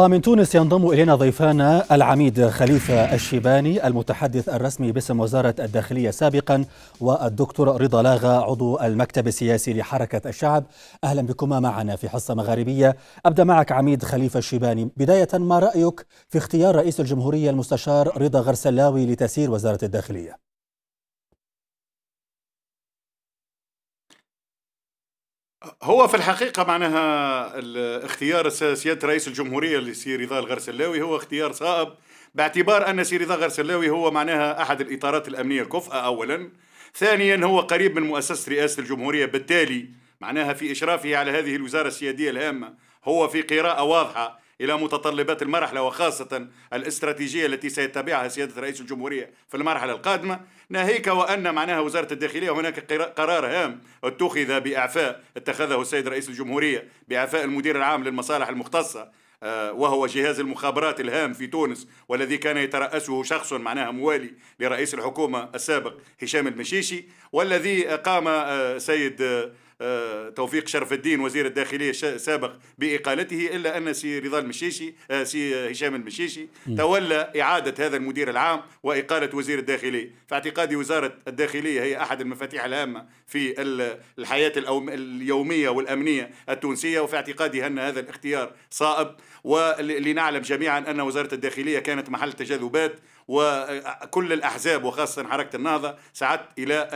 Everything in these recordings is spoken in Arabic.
من تونس ينضم إلينا ضيفانا العميد خليفة الشيباني المتحدث الرسمي باسم وزارة الداخلية سابقا والدكتور رضا لاغا عضو المكتب السياسي لحركة الشعب أهلا بكما معنا في حصة مغاربية أبدأ معك عميد خليفة الشيباني بداية ما رأيك في اختيار رئيس الجمهورية المستشار رضا غرسلاوي لتسيير وزارة الداخلية هو في الحقيقة معناها اختيار سيادة رئيس الجمهورية لسي رضا الغرسلاوي هو اختيار صائب باعتبار أن سي رضا الغرسلاوي هو معناها أحد الإطارات الأمنية الكفأة أولا ثانيا هو قريب من مؤسسة رئاسة الجمهورية بالتالي معناها في إشرافه على هذه الوزارة السيادية الهامة هو في قراءة واضحة إلى متطلبات المرحلة وخاصة الاستراتيجية التي سيتبعها سيادة رئيس الجمهورية في المرحلة القادمة ناهيك وأن معناها وزارة الداخلية هناك قرار هام اتخذ بإعفاء اتخذه السيد رئيس الجمهورية بإعفاء المدير العام للمصالح المختصة آه، وهو جهاز المخابرات الهام في تونس والذي كان يترأسه شخص معناها موالي لرئيس الحكومة السابق هشام المشيشي والذي قام آه، سيد آه، آه، توفيق شرف الدين وزير الداخلية سابق بإقالته إلا أن سي رضا المشيشي آه، سي هشام المشيشي تولى إعادة هذا المدير العام وإقالة وزير الداخلية في اعتقادي وزارة الداخلية هي أحد المفاتيح الهامة في الحياة اليومية والأمنية التونسية وفي اعتقادي أن هذا الاختيار صائب ولنعلم جميعا أن وزارة الداخلية كانت محل تجاذبات وكل الأحزاب وخاصة حركة النهضة سعت إلى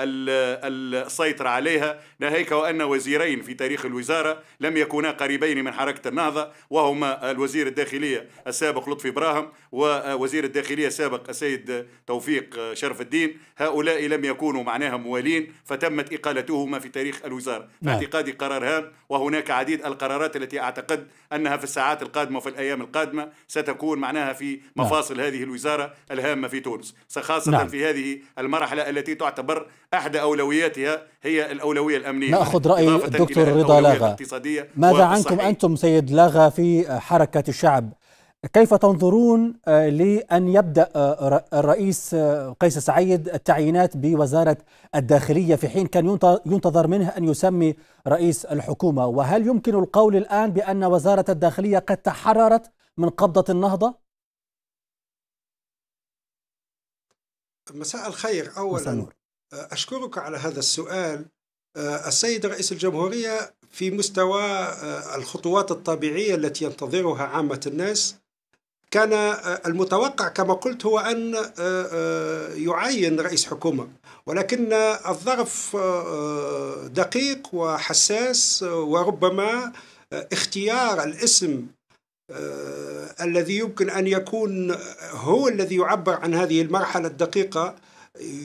السيطرة عليها ناهيك وأن وزيرين في تاريخ الوزارة لم يكونا قريبين من حركة النهضة وهما الوزير الداخلية السابق لطفي إبراهيم ووزير الداخلية السابق السيد توفيق شرف الدين هؤلاء لم يكونوا معناها موالين فتمت إقالتهما في تاريخ الوزارة نعم. اعتقادي قرار هام وهناك عديد القرارات التي أعتقد أنها في الساعات القادمة وفي الأيام القادمة ستكون معناها في نعم. مفاصل هذه هذه الوزارة الهامة في تونس خاصة نعم. في هذه المرحلة التي تعتبر أحدى أولوياتها هي الأولوية الأمنية نأخذ رأي الدكتور رضا لاغا ماذا عنكم أنتم سيد لاغا في حركة الشعب كيف تنظرون آه، لأن يبدأ آه، الرئيس آه، قيس سعيد التعيينات بوزارة الداخلية في حين كان ينتظر منه أن يسمي رئيس الحكومة وهل يمكن القول الآن بأن وزارة الداخلية قد تحررت من قبضة النهضة؟ مساء الخير أولا آه، أشكرك على هذا السؤال آه، السيد رئيس الجمهورية في مستوى آه، الخطوات الطبيعية التي ينتظرها عامة الناس كان المتوقع كما قلت هو أن يعين رئيس حكومة ولكن الظرف دقيق وحساس وربما اختيار الاسم آه، الذي يمكن ان يكون آه، هو الذي يعبر عن هذه المرحله الدقيقه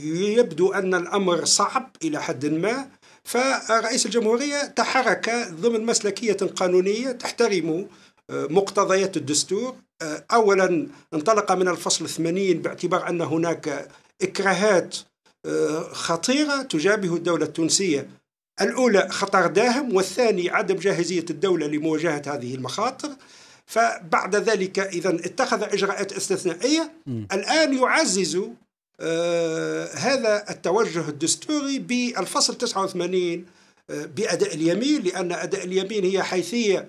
يبدو ان الامر صعب الى حد ما فرئيس الجمهوريه تحرك ضمن مسلكيه قانونيه تحترم آه، مقتضيات الدستور اولا انطلق من الفصل 80 باعتبار ان هناك اكراهات خطيره تجابه الدوله التونسيه الاولى خطر داهم والثاني عدم جاهزيه الدوله لمواجهه هذه المخاطر فبعد ذلك إذا اتخذ إجراءات استثنائية م. الآن يعزز آه هذا التوجه الدستوري بالفصل 89 آه بأداء اليمين لأن أداء اليمين هي حيثية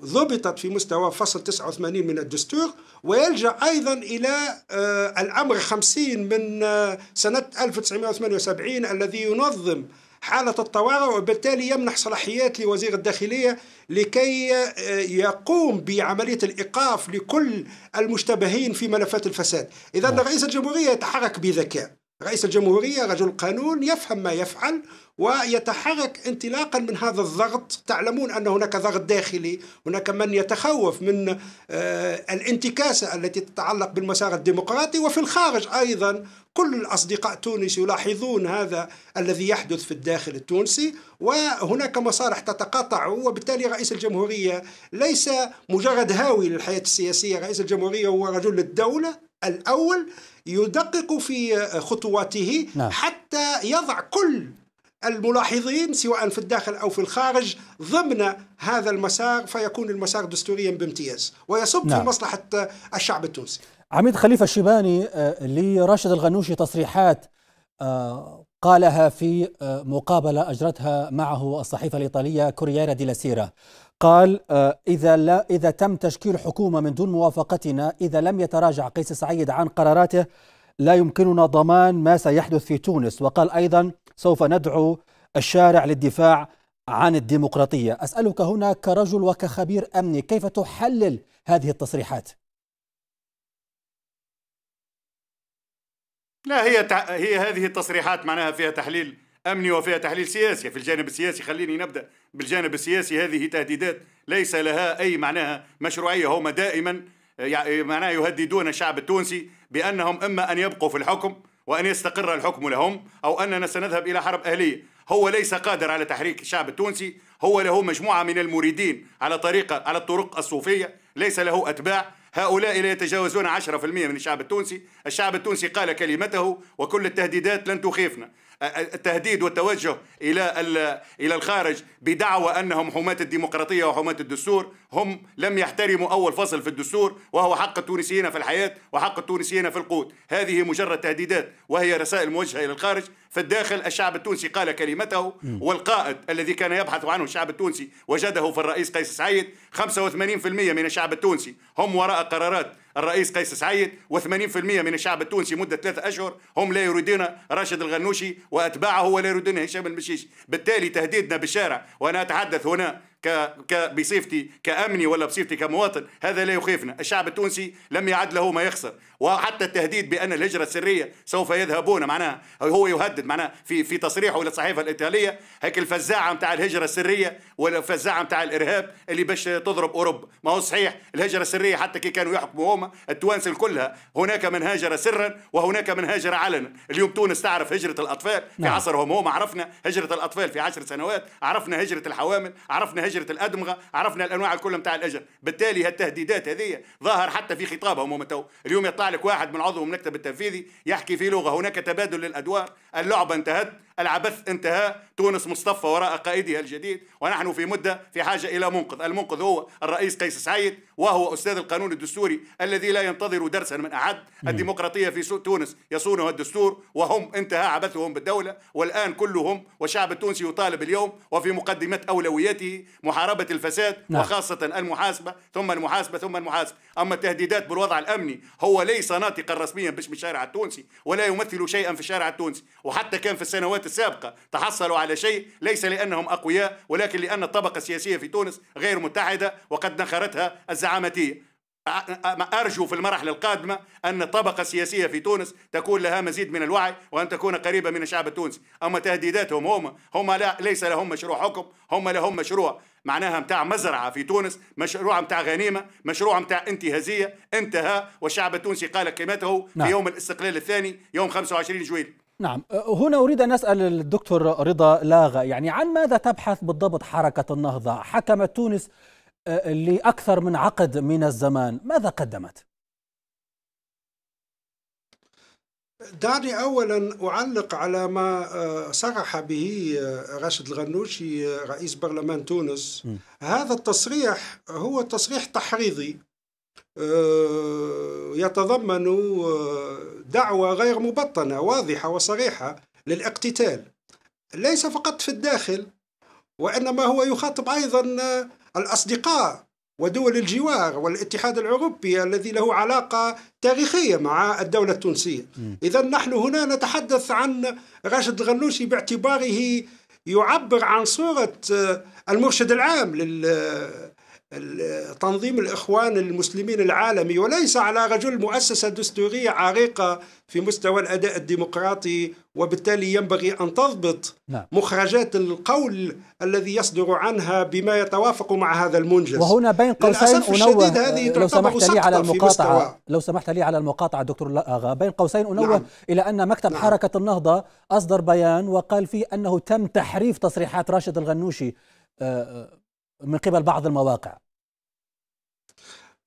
ضبطت في مستوى فصل 89 من الدستور ويلجأ أيضا إلى آه الأمر 50 من آه، سنة 1978 الذي ينظم حالة الطوارئ وبالتالي يمنح صلاحيات لوزير الداخلية لكي آه، يقوم بعملية الإيقاف لكل المشتبهين في ملفات الفساد إذا نعم. رئيس الجمهورية يتحرك بذكاء رئيس الجمهورية رجل قانون يفهم ما يفعل ويتحرك انطلاقا من هذا الضغط تعلمون أن هناك ضغط داخلي هناك من يتخوف من آه، الانتكاسة التي تتعلق بالمسار الديمقراطي وفي الخارج أيضا كل الأصدقاء تونس يلاحظون هذا الذي يحدث في الداخل التونسي وهناك مصالح تتقاطع وبالتالي رئيس الجمهورية ليس مجرد هاوي للحياة السياسية رئيس الجمهورية هو رجل الدولة الأول يدقق في خطواته نعم. حتى يضع كل الملاحظين سواء في الداخل أو في الخارج ضمن هذا المسار فيكون المسار دستوريا بامتياز ويصب نعم. في مصلحة الشعب التونسي عميد خليفة الشيباني آه، لراشد الغنوشي تصريحات آه، قالها في آه، مقابلة أجرتها معه الصحيفة الإيطالية كورييرا دي لاسيرا قال آه، إذا, لا إذا تم تشكيل حكومة من دون موافقتنا إذا لم يتراجع قيس سعيد عن قراراته لا يمكننا ضمان ما سيحدث في تونس وقال أيضا سوف ندعو الشارع للدفاع عن الديمقراطية أسألك هنا كرجل وكخبير أمني كيف تحلل هذه التصريحات؟ لا هي تع... هي هذه التصريحات معناها فيها تحليل أمني وفيها تحليل سياسي في الجانب السياسي خليني نبدأ بالجانب السياسي هذه تهديدات ليس لها أي معناها مشروعية هم دائما يعني معناها يهددون الشعب التونسي بأنهم إما أن يبقوا في الحكم وأن يستقر الحكم لهم أو أننا سنذهب إلى حرب أهلية هو ليس قادر على تحريك الشعب التونسي هو له مجموعة من المريدين على طريقة على الطرق الصوفية ليس له أتباع هؤلاء لا يتجاوزون 10% من الشعب التونسي الشعب التونسي قال كلمته وكل التهديدات لن تخيفنا التهديد والتوجه إلى إلى الخارج بدعوى أنهم حماة الديمقراطية وحماة الدستور هم لم يحترموا أول فصل في الدستور وهو حق التونسيين في الحياة وحق التونسيين في القوت هذه مجرد تهديدات وهي رسائل موجهة إلى الخارج في الداخل الشعب التونسي قال كلمته والقائد الذي كان يبحث عنه الشعب التونسي وجده في الرئيس قيس سعيد 85% من الشعب التونسي هم وراء قرارات الرئيس قيس سعيد و80% من الشعب التونسي مدة ثلاثة أشهر هم لا يريدون راشد الغنوشي وأتباعه ولا يريدون هشام المشي الشيش بالتالي تهديدنا بالشارع وأنا أتحدث هنا ك... ك... بصفتي كأمني ولا بصفتي كمواطن هذا لا يخيفنا الشعب التونسي لم يعد له ما يخسر وحتى التهديد بأن الهجرة السرية سوف يذهبون معناها هو يهدد معناها في في تصريحه للصحيفة الإيطالية هيك الفزاعة متاع الهجرة السرية ولا الفزاعة متاع الإرهاب اللي باش تضرب أوروبا ما هو صحيح الهجرة السرية حتى كي كانوا يحكموا هما التوانسه كلها هناك من هاجر سرا وهناك من هاجر علنا اليوم تونس تعرف هجرة الأطفال في نعم. عصرهم هما عرفنا هجرة الأطفال في عشر سنوات عرفنا هجرة الحوامل عرفنا هجره الادمغه عرفنا الانواع الكل متاع الاجر بالتالي هالتهديدات هذه ظاهر حتى في خطابهم هم اليوم يطلع لك واحد من عضو المكتب التنفيذي يحكي في لغه هناك تبادل للادوار اللعبه انتهت العبث انتهى تونس مصطفى وراء قائدها الجديد ونحن في مده في حاجه الى منقذ المنقذ هو الرئيس قيس سعيد وهو أستاذ القانون الدستوري الذي لا ينتظر درسا من أحد الديمقراطية في تونس يصونها الدستور وهم انتهى عبثهم بالدولة والآن كلهم والشعب التونسي يطالب اليوم وفي مقدمة أولوياته محاربة الفساد نعم. وخاصة المحاسبة ثم المحاسبة ثم المحاسبة أما التهديدات بالوضع الأمني هو ليس ناطقا رسميا باسم الشارع التونسي ولا يمثل شيئا في الشارع التونسي وحتى كان في السنوات السابقة تحصلوا على شيء ليس لأنهم أقوياء ولكن لأن الطبقة السياسية في تونس غير متحدة وقد نخرتها الزع زعامتي أرجو في المرحلة القادمة أن الطبقة السياسية في تونس تكون لها مزيد من الوعي وأن تكون قريبة من الشعب التونسي أما تهديداتهم هم هم لا ليس لهم مشروع حكم هم لهم مشروع معناها متاع مزرعة في تونس مشروع متاع غنيمة مشروع متاع انتهازية انتهى والشعب التونسي قال قيمته نعم. في يوم الاستقلال الثاني يوم 25 جويل نعم أه، هنا أريد أن أسأل الدكتور رضا لاغا يعني عن ماذا تبحث بالضبط حركة النهضة حكمت تونس آه، لأكثر من عقد من الزمان ماذا قدمت؟ دعني اولا اعلق على ما آه، صرح به آه، راشد الغنوشي رئيس برلمان تونس م. هذا التصريح هو تصريح تحريضي يتضمن دعوه غير مبطنه واضحه وصريحه للاقتتال ليس فقط في الداخل وإنما هو يخاطب أيضا آه، الأصدقاء ودول الجوار والاتحاد الأوروبي الذي له علاقة تاريخية مع الدولة التونسية إذا نحن هنا نتحدث عن راشد الغنوشي باعتباره يعبر عن صورة آه، المرشد العام لل آه، تنظيم الإخوان المسلمين العالمي وليس على رجل مؤسسة دستورية عريقة في مستوى الأداء الديمقراطي وبالتالي ينبغي أن تضبط نعم. مخرجات القول الذي يصدر عنها بما يتوافق مع هذا المنجز وهنا بين قوسين أنوه هذه لو سمحت لي على المقاطعة لو سمحت لي على المقاطعة دكتور أغا بين قوسين أنوه نعم. إلى أن مكتب نعم. حركة النهضة أصدر بيان وقال فيه أنه تم تحريف تصريحات راشد الغنوشي آه، آه، من قبل بعض المواقع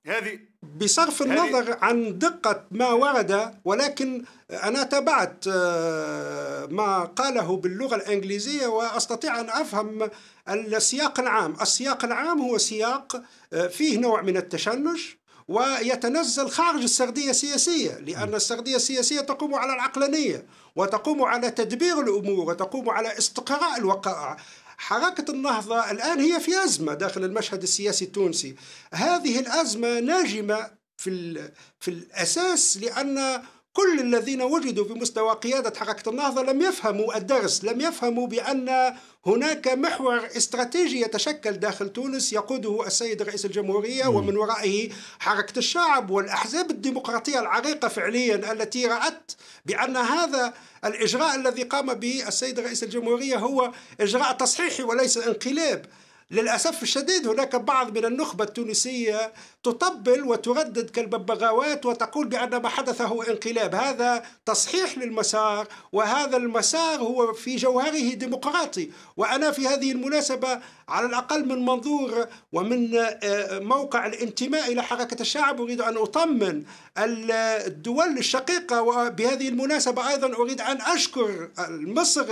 هذه بصرف النظر عن دقة ما ورد ولكن أنا تبعت آه، ما قاله باللغة الإنجليزية وأستطيع أن أفهم السياق العام السياق العام هو سياق آه، فيه نوع من التشنج ويتنزل خارج السردية السياسية لأن السردية السياسية تقوم على العقلانية وتقوم على تدبير الأمور وتقوم على استقراء الوقائع حركة النهضة الآن هي في أزمة داخل المشهد السياسي التونسي هذه الأزمة ناجمة في, في الأساس لأن كل الذين وجدوا في مستوى قيادة حركة النهضة لم يفهموا الدرس لم يفهموا بأن هناك محور استراتيجي يتشكل داخل تونس يقوده السيد رئيس الجمهورية ومن ورائه حركة الشعب والأحزاب الديمقراطية العريقة فعليا التي رأت بأن هذا الإجراء الذي قام به السيد رئيس الجمهورية هو إجراء تصحيحي وليس انقلاب للأسف الشديد هناك بعض من النخبة التونسية تطبل وتردد كالببغاوات وتقول بأن ما حدث هو انقلاب هذا تصحيح للمسار وهذا المسار هو في جوهره ديمقراطي وأنا في هذه المناسبة على الأقل من منظور ومن آه، آه، موقع الانتماء إلى حركة الشعب أريد أن أطمن الدول الشقيقة وبهذه المناسبة أيضا أريد أن أشكر مصر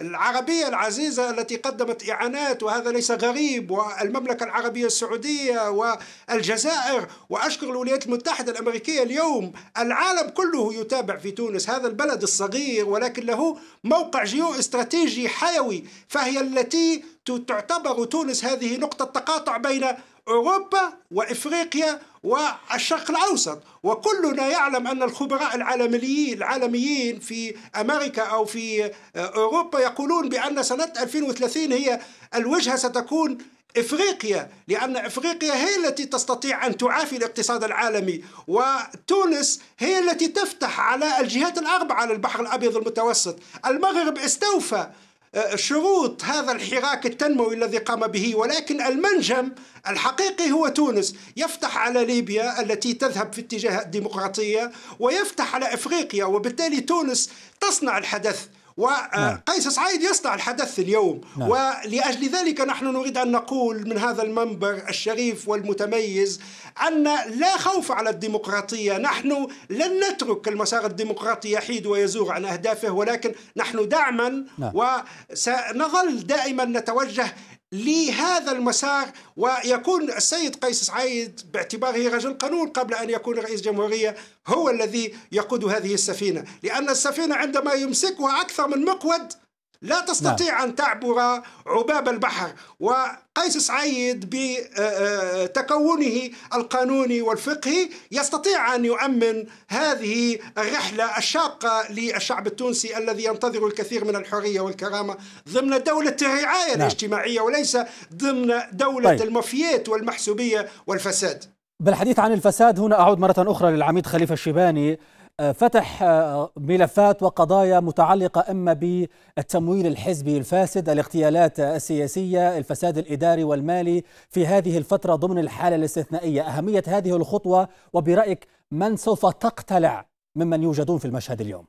العربية العزيزة التي قدمت إعانات وهذا ليس غريب والمملكة العربية السعودية والجزائر وأشكر الولايات المتحدة الأمريكية اليوم العالم كله يتابع في تونس هذا البلد الصغير ولكن له موقع جيو استراتيجي حيوي فهي التي تعتبر المغرب وتونس هذه نقطة تقاطع بين أوروبا وإفريقيا والشرق الأوسط وكلنا يعلم أن الخبراء العالميين العالميين في أمريكا أو في أوروبا يقولون بأن سنة 2030 هي الوجهة ستكون افريقيا لان افريقيا هي التي تستطيع ان تعافي الاقتصاد العالمي وتونس هي التي تفتح على الجهات الاربعه للبحر الابيض المتوسط المغرب استوفى آه، شروط هذا الحراك التنموي الذي قام به ولكن المنجم الحقيقي هو تونس يفتح على ليبيا التي تذهب في اتجاه الديمقراطية ويفتح على إفريقيا وبالتالي تونس تصنع الحدث نعم. وقيس سعيد يصنع الحدث اليوم نعم. ولأجل ذلك نحن نريد أن نقول من هذا المنبر الشريف والمتميز أن لا خوف على الديمقراطية نحن لن نترك المسار الديمقراطي يحيد ويزور عن أهدافه ولكن نحن دعما نعم. وسنظل دائما نتوجه لهذا المسار ويكون السيد قيس سعيد باعتباره رجل قانون قبل أن يكون رئيس جمهورية هو الذي يقود هذه السفينة لأن السفينة عندما يمسكها أكثر من مقود لا تستطيع نعم. أن تعبر عباب البحر وقيس سعيد بتكونه القانوني والفقهي يستطيع أن يؤمن هذه الرحلة الشاقة للشعب التونسي الذي ينتظر الكثير من الحرية والكرامة ضمن دولة الرعاية نعم. الاجتماعية وليس ضمن دولة طيب. المفيات والمحسوبية والفساد بالحديث عن الفساد هنا أعود مرة أخرى للعميد خليفة الشيباني فتح آه، ملفات وقضايا متعلقة إما بالتمويل الحزبي الفاسد الاغتيالات السياسية الفساد الإداري والمالي في هذه الفترة ضمن الحالة الاستثنائية أهمية هذه الخطوة وبرأيك من سوف تقتلع ممن يوجدون في المشهد اليوم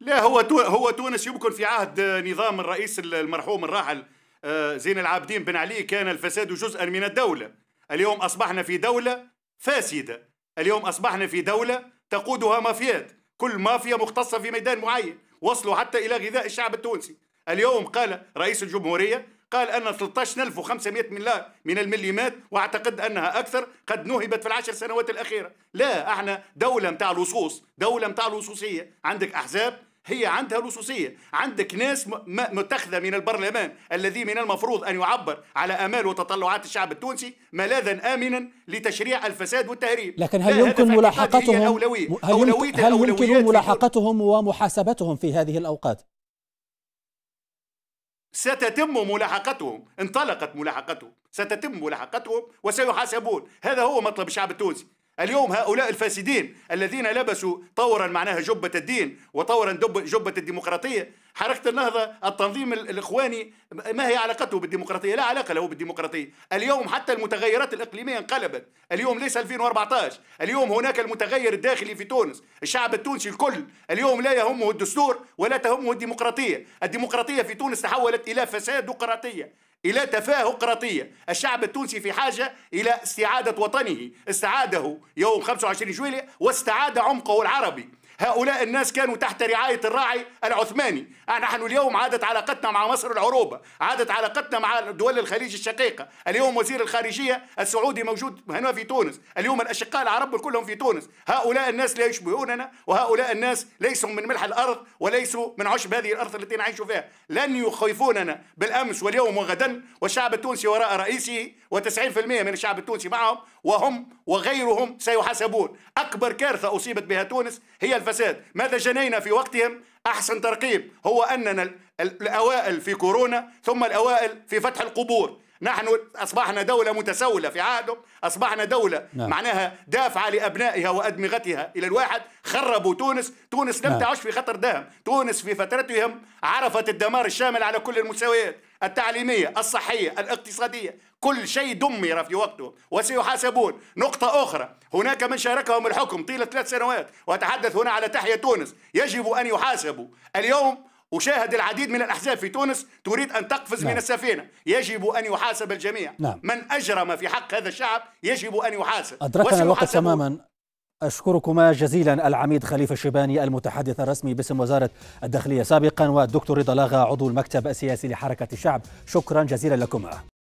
لا هو هو تونس يمكن في عهد آه، نظام الرئيس المرحوم الراحل آه، زين العابدين بن علي كان الفساد جزءا من الدولة اليوم أصبحنا في دولة فاسدة اليوم أصبحنا في دولة تقودها مافيات كل مافيا مختصة في ميدان معين وصلوا حتى إلى غذاء الشعب التونسي اليوم قال رئيس الجمهورية قال أن 13500 مليار من المليمات وأعتقد أنها أكثر قد نهبت في العشر سنوات الأخيرة لا احنا دولة متاع لصوص دولة متاع لصوصية عندك أحزاب هي عندها لصوصية عندك ناس متخذة من البرلمان الذي من المفروض أن يعبر على أمال وتطلعات الشعب التونسي ملاذا آمنا لتشريع الفساد والتهريب لكن هل يمكن ملاحقتهم أولوية. هل, أولوية هل يمكن ملاحقتهم ومحاسبتهم في هذه الأوقات؟ ستتم ملاحقتهم انطلقت ملاحقتهم ستتم ملاحقتهم وسيحاسبون هذا هو مطلب الشعب التونسي اليوم هؤلاء الفاسدين الذين لبسوا طورا معناها جبة الدين وطورا جبة الديمقراطية حركة النهضة التنظيم الإخواني ما هي علاقته بالديمقراطية لا علاقة له بالديمقراطية اليوم حتى المتغيرات الإقليمية انقلبت اليوم ليس 2014 اليوم هناك المتغير الداخلي في تونس الشعب التونسي الكل اليوم لا يهمه الدستور ولا تهمه الديمقراطية الديمقراطية في تونس تحولت إلى فساد ديمقراطية إلى تفاهة قراطية الشعب التونسي في حاجة إلى استعادة وطنه استعاده يوم 25 جويلية واستعاد عمقه العربي هؤلاء الناس كانوا تحت رعاية الراعي العثماني آه، نحن اليوم عادت علاقتنا مع مصر العروبة عادت علاقتنا مع دول الخليج الشقيقة اليوم وزير الخارجية السعودي موجود هنا في تونس اليوم الأشقاء العرب كلهم في تونس هؤلاء الناس لا يشبهوننا وهؤلاء الناس ليسوا من ملح الأرض وليسوا من عشب هذه الأرض التي نعيش فيها لن يخيفوننا بالأمس واليوم وغدا والشعب التونسي وراء رئيسه و90% من الشعب التونسي معهم وهم وغيرهم سيحاسبون أكبر كارثة أصيبت بها تونس هي الفساد ماذا جنينا في وقتهم أحسن ترقيب هو أننا الأوائل في كورونا ثم الأوائل في فتح القبور نحن أصبحنا دولة متسولة في عهدهم أصبحنا دولة نعم. معناها دافعة لأبنائها وأدمغتها إلى الواحد خربوا تونس تونس لم نعم. تعش في خطر داهم تونس في فترتهم عرفت الدمار الشامل على كل المستويات التعليمية الصحية الاقتصادية كل شيء دمر في وقته وسيحاسبون نقطة أخرى هناك من شاركهم الحكم طيلة ثلاث سنوات وأتحدث هنا على تحية تونس يجب أن يحاسبوا اليوم أشاهد العديد من الأحزاب في تونس تريد أن تقفز نعم. من السفينة يجب أن يحاسب الجميع نعم. من أجرم في حق هذا الشعب يجب أن يحاسب أدركنا الوقت تماما أشكركما جزيلا العميد خليفة الشيباني المتحدث الرسمي باسم وزارة الداخلية سابقا والدكتور رضا لاغا عضو المكتب السياسي لحركة الشعب شكرا جزيلا لكما